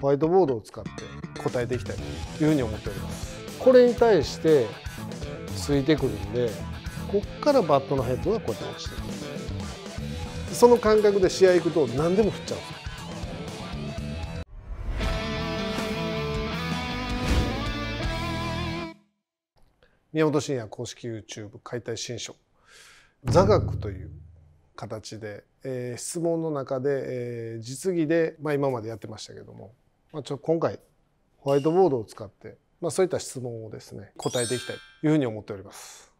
ホワイトボードを使って答えていきたいというふうに思っておりますこれに対してついてくるんでこっからバットのヘッドがこうやって落ちてくるその感覚で試合行くと何でも振っちゃうす宮本慎也公式 YouTube 解体新書座学という形で、えー、質問の中で、えー、実技で、まあ、今までやってましたけどもまあ、ちょ今回ホワイトボードを使って、まあ、そういった質問をですね答えていきたいというふうに思っております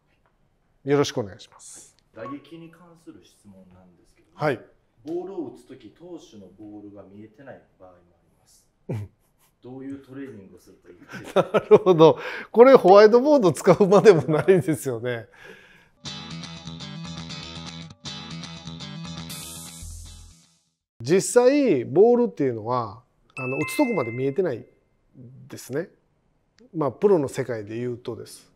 よろしくお願いします打撃に関する質問なんですけど、はい、ボールを打つ時投手のボールが見えてない場合もあります どういうトレーニングをするといいかなるほどこれホワイトボード使うまでもないんですよね実際ボールっていうのはあの打つとこまで見えてないですね。まあプロの世界で言うとです。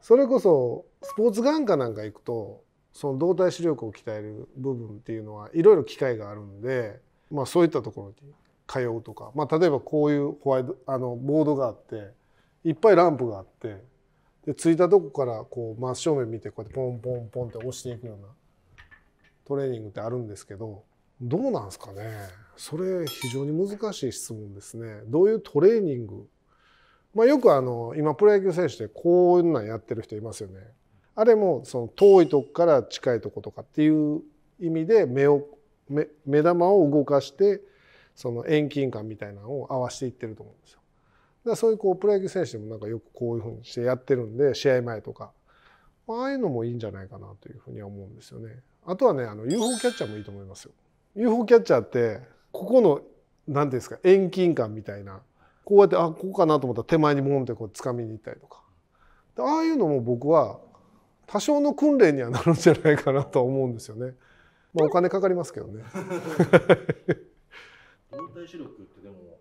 それこそスポーツ眼科なんか行くとその動体視力を鍛える部分っていうのはいろいろ機会があるんで、まあ、そういったところに通うとか、まあ、例えばこういうホワイトあのボードがあっていっぱいランプがあってで着いたとこからこう真正面見てこうやってポンポンポンって押していくようなトレーニングってあるんですけどどうなんすかねそれ非常に難しい質問ですね。どういうトレーニングまあ、よくあの今プロ野球選手でこういうのやってる人いますよね。あれもその遠いとこから近いとことかっていう意味で目を目目玉を動かしてその遠近感みたいなのを合わせていってると思うんですよ。だからそういうこうプロ野球選手でもなんかよくこういうふうにしてやってるんで試合前とか、ああいうのもいいんじゃないかなというふうには思うんですよね。あとはねあの UFO キャッチャーもいいと思いますよ。UFO キャッチャーってここの何ですか遠近感みたいなこうやってあここかなと思ったら手前にボンってこう掴みに行ったりとかああいうのも僕は多少の訓練にはなるんじゃないかなと思うんですよね。まあ、お金かかりますけどね。動体視力ってでも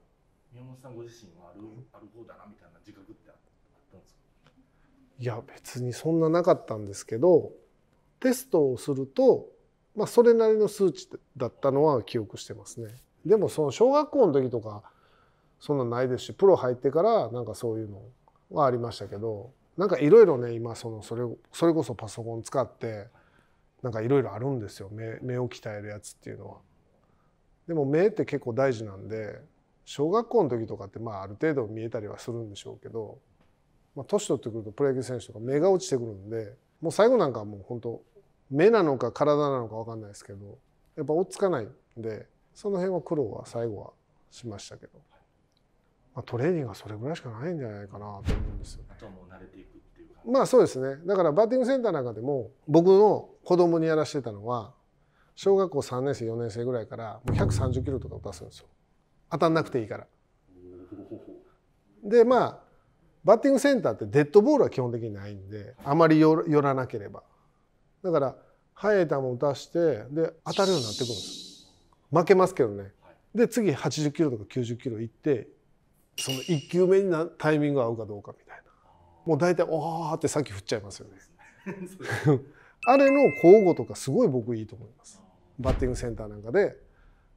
宮本さんご自身はあるある方だなみたいな自覚ってあったんですかいや別にそんななかったんですけどテストをするとまあ、それなりの数値だったのは記憶してますね。でもその小学校の時とかそんなないですしプロ入ってからなんかそういうのはありましたけどなんかいろいろね今そのそれそれこそパソコン使ってなんかいろいろあるんですよ目目を鍛えるやつっていうのは。でも目って結構大事なんで小学校の時とかってまあある程度見えたりはするんでしょうけど、まあ、年取ってくるとプロ野球選手とか目が落ちてくるんでもう最後なんかはもう本当目なのか体なのか分かんないですけどやっぱ追っつかないんでその辺は苦労は最後はしましたけど、まあ、トレーニングはそれぐらいしかないんじゃないかなと思うんですよ、あとはもう慣れていくっていうまあそうですねだからバッティングセンターなんかでも僕の子供にやらしてたのは小学校3年生4年生ぐらいからもう130キロとか出すんですよ当たんなくていいから。でまあバッティングセンターってデッドボールは基本的にないんであまり寄らなければ。だから速い球を出してで当たるようになってくるんです負けますけどねで次80キロとか90キロいってその1球目になタイミング合うかどうかみたいなもう大体おおってき振っちゃいますよね あれの交互とかすごい僕いいと思いますバッティングセンターなんかで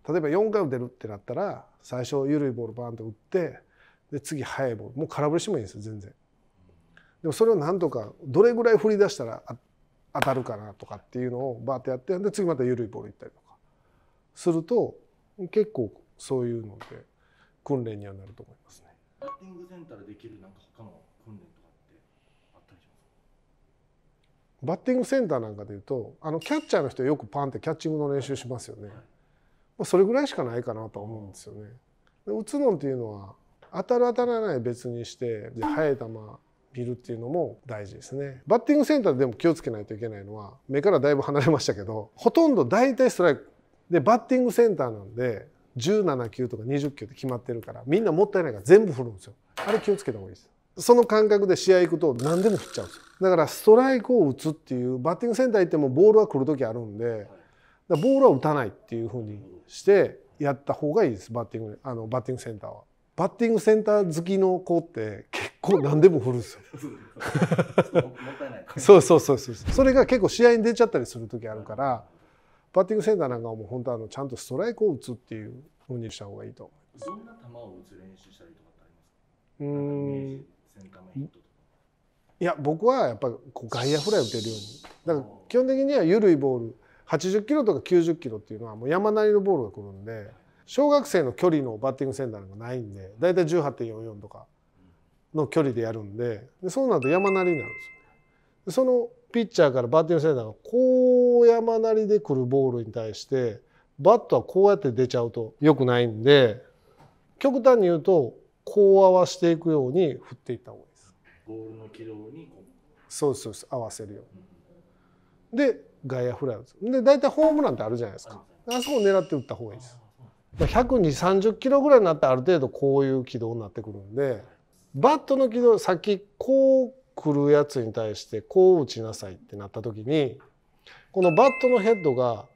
例えば4回打てるってなったら最初緩いボールバーンと打ってで次速いボールもう空振りしてもいいんですよ全然でもそれをなんとかどれぐらい振り出したら当たるかなとかっていうのをバーってやってで次また緩いボールいったりとかすると結構そういうので訓練にはなると思いますね。バッティングセンターでできるなんか他の訓練とかってあったりしますバッティングセンターなんかでいうとあのキャッチャーの人はよくパンってキャッチングの練習しますよね。まあ、それぐらいしかないかなと思うんですよね。打つのっていうのは当たる当たらない別にして速い球見るっていうのも大事ですねバッティングセンターでも気をつけないといけないのは目からだいぶ離れましたけどほとんど大体ストライクでバッティングセンターなんで17球とか20球って決まってるからみんなもったいないから全部振るんですよあれ気をつけた方がいいですその感覚で試合行くと何でも振っちゃうんですよだからストライクを打つっていうバッティングセンター行ってもボールは来る時あるんでボールは打たないっていうふうにしてやった方がいいですバッティングあのバッティングセンターは。バッティングセンター好きの子ってこう何でも振るんですよ。そうそうそうそう。それが結構試合に出ちゃったりする時あるから、バッティングセンターなんかはもう本当あのちゃんとストライクを打つっていうふうにした方がいいと思います。どんな球を打つ練習したりとかってありますか？うん。いや僕はやっぱこう外野フライ打てるように。だから基本的には緩いボール、80キロとか90キロっていうのはもう山なりのボールが来るんで。小学生の距離のバッティングセンターなんかないんで、大体18.44とか。の距離でやるんででそうなると山なりになるんですよ、ね、そのピッチャーからバッティングセンターがこう山なりで来るボールに対してバットはこうやって出ちゃうと良くないんで極端に言うとこう合わせていくように振っていった方がいいです。ボールの軌道にそうそう合わせるようで外野フライを打で大体ホームランってあるじゃないですか。あそこを狙って打った方がいいです。120、30キロぐらいになってある程度こういう軌道になってくるんで。バットの軌道先こう来るやつに対してこう打ちなさいってなった時にこのバットのヘッドが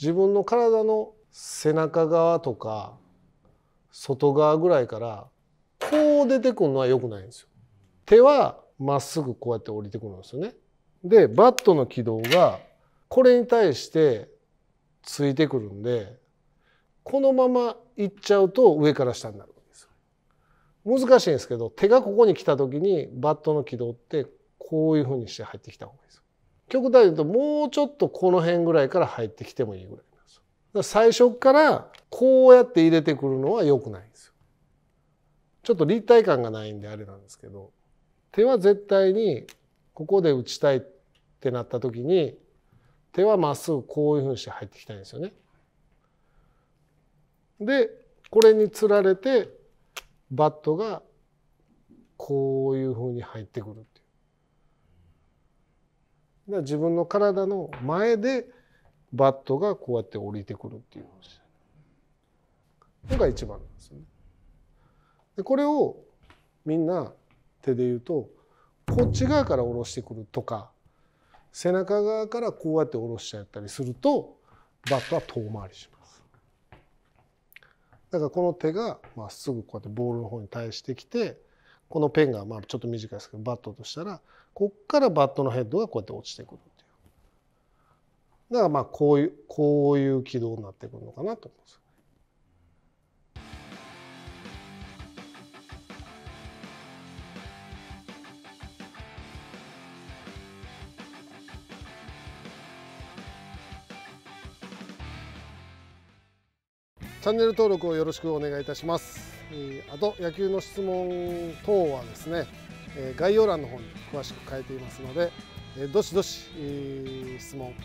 自分の体の背中側とか外側ぐらいからこう出てくるのは良くないんですよ。手はまっすぐこうやって降りてくるんですよね。でバットの軌道がこれに対してついてくるんでこのままいっちゃうと上から下になる。難しいんですけど手がここに来た時にバットの軌道ってこういうふうにして入ってきた方がいいです極端に言うともうちょっとこの辺ぐらいから入ってきてもいいぐらいなんですよ最初からこうやって入れてくるのは良くないんですよちょっと立体感がないんであれなんですけど手は絶対にここで打ちたいってなった時に手はまっすぐこういうふうにして入ってきたいんですよねでこれにつられてバットがこういうふうに入ってくるっていう。だ自分の体の前でバットがこうやって降りてくるっていうのが一番なんですよね。でこれをみんな手で言うとこっち側から下ろしてくるとか背中側からこうやって下ろしちゃったりするとバットは遠回りします。だからこの手がまっすぐこうやってボールの方に対してきてこのペンがまあちょっと短いですけどバットとしたらこっからバットのヘッドがこうやって落ちてくるっていうだからまあこういうこういう軌道になってくるのかなと思うんですチャンネル登録をよろしくお願いいたします。あと野球の質問等はですね、概要欄の方に詳しく書いていますので、どしどし質問よ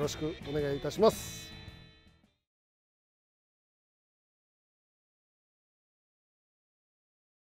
ろしくお願いいたします。